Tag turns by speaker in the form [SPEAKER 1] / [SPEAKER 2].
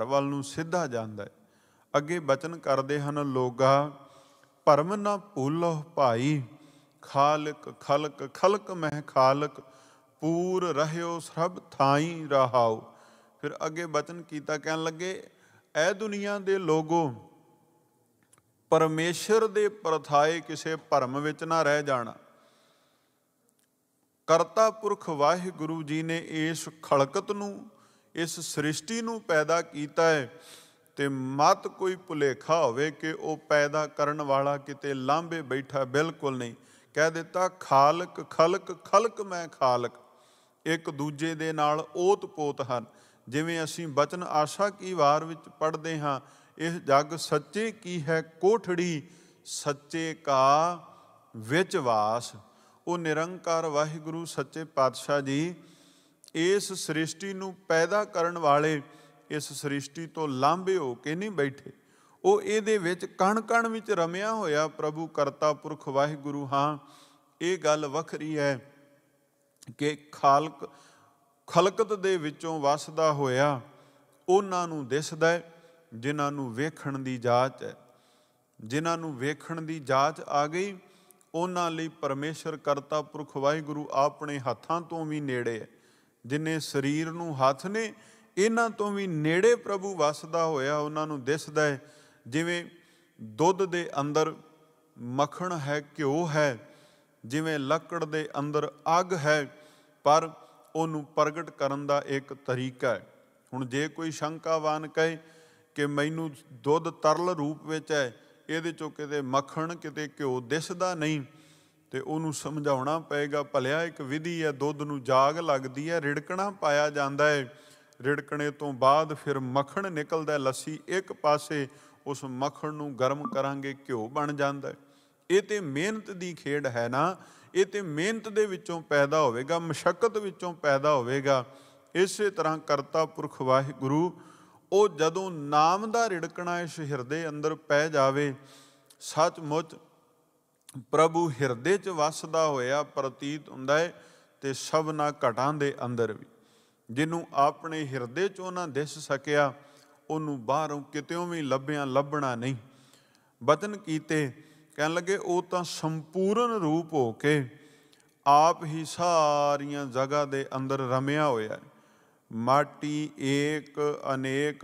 [SPEAKER 1] ਘਰ ਵੱਲ ਨੂੰ ਸਿੱਧਾ ਜਾਂਦਾ ਹੈ ਅੱਗੇ ਬਚਨ ਕਰਦੇ ਹਨ ਲੋਗਾ ਭਰਮ ਨਾ ਭੁੱਲੋ ਭਾਈ ਖਾਲਕ ਖਲਕ ਖਲਕ ਮਹਿ ਖਾਲਕ ਪੂਰ ਰਹਿਓ ਸਭ ਥਾਈ ਰਹਾਓ ਫਿਰ ਅੱਗੇ ਬਚਨ ਕੀਤਾ ਕਹਿਣ ਲੱਗੇ ਐ ਦੁਨੀਆ ਦੇ ਲੋਗੋ ਪਰਮੇਸ਼ਰ ਦੇ ਪਰਥਾਏ ਕਿਸੇ ਭਰਮ ਵਿੱਚ ਨਾ ਰਹਿ ਜਾਣਾ ਕਰਤਾ ਪੁਰਖ ਵਾਹਿਗੁਰੂ ਜੀ ਨੇ ਇਸ ਖਲਕਤ ਨੂੰ ਇਸ ਸ੍ਰਿਸ਼ਟੀ ਨੂੰ ਪੈਦਾ ਕੀਤਾ ਹੈ ਤੇ ਮਤ ਕੋਈ ਭੁਲੇਖਾ ਹੋਵੇ ਕਿ ਉਹ ਪੈਦਾ ਕਰਨ ਵਾਲਾ ਕਿਤੇ ਲਾਂਬੇ ਬੈਠਾ ਬਿਲਕੁਲ ਨਹੀਂ ਕਹਿ ਦਿੱਤਾ ਖਾਲਕ ਖਲਕ ਖਲਕ ਮੈਂ ਖਾਲਕ ਇੱਕ ਦੂਜੇ ਦੇ ਨਾਲ ਓਤ-ਪੋਤ ਹਨ ਜਿਵੇਂ ਅਸੀਂ ਬਚਨ ਆਸ਼ਾ ਕੀ ਵਾਰ ਵਿੱਚ ਪੜ੍ਹਦੇ ਹਾਂ ਇਸ ਜੱਗ ਸੱਚੇ ਕੀ ਹੈ ਕੋਠੜੀ ਸੱਚੇ ਕਾ ਵਿੱਚ ਵਾਸ ਉਹ ਨਿਰੰਕਾਰ ਵਾਹਿਗੁਰੂ ਸੱਚੇ ਪਾਤਸ਼ਾਹ ਜੀ ਇਸ ਸ੍ਰਿਸ਼ਟੀ ਨੂੰ ਪੈਦਾ ਕਰਨ ਵਾਲੇ ਇਸ ਸ੍ਰਿਸ਼ਟੀ ਤੋਂ ਲਾਂਭੇ ਹੋ ਕੇ ਨਹੀਂ ਬੈਠੇ ਉਹ ਇਹਦੇ ਵਿੱਚ ਕਣ ਕਣ ਵਿੱਚ ਰਮਿਆ ਹੋਇਆ ਪ੍ਰਭੂ ਕਰਤਾ ਪੁਰਖ ਵਾਹਿਗੁਰੂ ਹਾਂ ਇਹ ਗੱਲ ਵੱਖਰੀ ਹੈ ਕਿ ਖਾਲਕ ਖਲਕਤ ਦੇ ਵਿੱਚੋਂ ਵਸਦਾ ਹੋਇਆ ਉਹਨਾਂ ਨੂੰ ਦਿਸਦਾ ਹੈ ਜਿਨ੍ਹਾਂ ਨੂੰ ਵੇਖਣ ਦੀ ਜਾਚ ਹੈ ਜਿਨ੍ਹਾਂ ਨੂੰ ਵੇਖਣ ਦੀ ਜਾਚ ਆ ਗਈ ਉਹਨਾਂ ਲਈ ਪਰਮੇਸ਼ਰ ਕਰਤਾ ਪੁਰਖ ਵਾਹਿਗੁਰੂ ਆਪਣੇ ਹੱਥਾਂ ਤੋਂ ਵੀ ਨੇੜੇ ਹੈ ਜਿਨੇ ਸਰੀਰ ਨੂੰ ਹੱਥ ਨੇ ਇਹਨਾਂ ਤੋਂ ਵੀ ਨੇੜੇ ਪ੍ਰਭੂ ਵਸਦਾ ਹੋਇਆ ਉਹਨਾਂ ਨੂੰ ਦਿਸਦਾ ਹੈ ਜਿਵੇਂ ਦੁੱਧ ਦੇ ਅੰਦਰ ਮੱਖਣ ਹੈ ਘਿਓ ਹੈ ਜਿਵੇਂ ਲੱਕੜ ਦੇ ਅੰਦਰ ਅੱਗ ਹੈ ਪਰ ਉਹਨੂੰ ਪ੍ਰਗਟ ਕਰਨ ਦਾ ਇੱਕ ਤਰੀਕਾ ਹੈ ਹੁਣ ਜੇ ਕੋਈ ਸ਼ੰਕਾਵਾਨ ਕਹੇ ਕਿ ਮੈਨੂੰ ਦੁੱਧ ਤਰਲ ਰੂਪ ਵਿੱਚ ਹੈ ਇਹਦੇ ਚੋਂ ਕਿਤੇ ਮੱਖਣ ਕਿਤੇ ਘਿਓ ਦਿਸਦਾ ਨਹੀਂ ਤੇ ਉਹਨੂੰ ਸਮਝਾਉਣਾ ਪਏਗਾ ਭਲਿਆ ਇੱਕ ਵਿਧੀ ਹੈ ਦੁੱਧ ਨੂੰ ਜਾਗ ਲੱਗਦੀ ਹੈ ਰਿੜਕਣਾ ਪਾਇਆ ਜਾਂਦਾ ਹੈ ਰਿੜਕਣੇ ਤੋਂ ਬਾਅਦ ਫਿਰ ਮੱਖਣ ਨਿਕਲਦਾ ਹੈ ਲੱਸੀ ਇੱਕ ਪਾਸੇ ਉਸ ਮੱਖਣ ਨੂੰ ਗਰਮ ਕਰਾਂਗੇ ਘਿਓ ਬਣ ਜਾਂਦਾ ਇਹ ਤੇ ਮਿਹਨਤ ਦੀ ਖੇਡ ਹੈ ਨਾ ਇਹ ਤੇ ਮਿਹਨਤ ਦੇ ਵਿੱਚੋਂ ਪੈਦਾ ਹੋਵੇਗਾ ਮਸ਼ਕਤ ਵਿੱਚੋਂ ਪੈਦਾ ਹੋਵੇਗਾ ਇਸੇ ਤਰ੍ਹਾਂ ਕਰਤਾ ਪੁਰਖ ਵਾਹਿਗੁਰੂ ਉਹ ਜਦੋਂ ਨਾਮ ਦਾ ਰਿੜਕਣਾ ਇਸ ਹਿਰਦੇ ਅੰਦਰ ਪੈ ਜਾਵੇ ਸੱਚਮੁੱਚ ਪ੍ਰਭੂ ਹਿਰਦੇ 'ਚ ਵਸਦਾ ਹੋਇਆ ਪ੍ਰਤੀਤ ਹੁੰਦਾ ਹੈ ਤੇ ਸਭਨਾ ਘਟਾਂ ਦੇ ਅੰਦਰ ਵੀ ਜਿਹਨੂੰ ਆਪਣੇ ਹਿਰਦੇ ਚ ਉਹਨਾਂ ਦਿਸ ਸਕਿਆ ਉਹਨੂੰ ਬਾਹਰੋਂ ਕਿਤੇੋਂ ਵੀ ਲੱਭਿਆ ਲੱਭਣਾ ਨਹੀਂ ਬਤਨ ਕੀਤੇ ਕਹਿਣ ਲੱਗੇ ਉਹ ਤਾਂ ਸੰਪੂਰਨ ਰੂਪ ਹੋ ਕੇ ਆਪ ਹੀ ਸਾਰੀਆਂ ਜਗ੍ਹਾ ਦੇ ਅੰਦਰ ਰਮਿਆ ਹੋਇਆ ਹੈ ਮਾਟੀ ਏਕ ਅਨੇਕ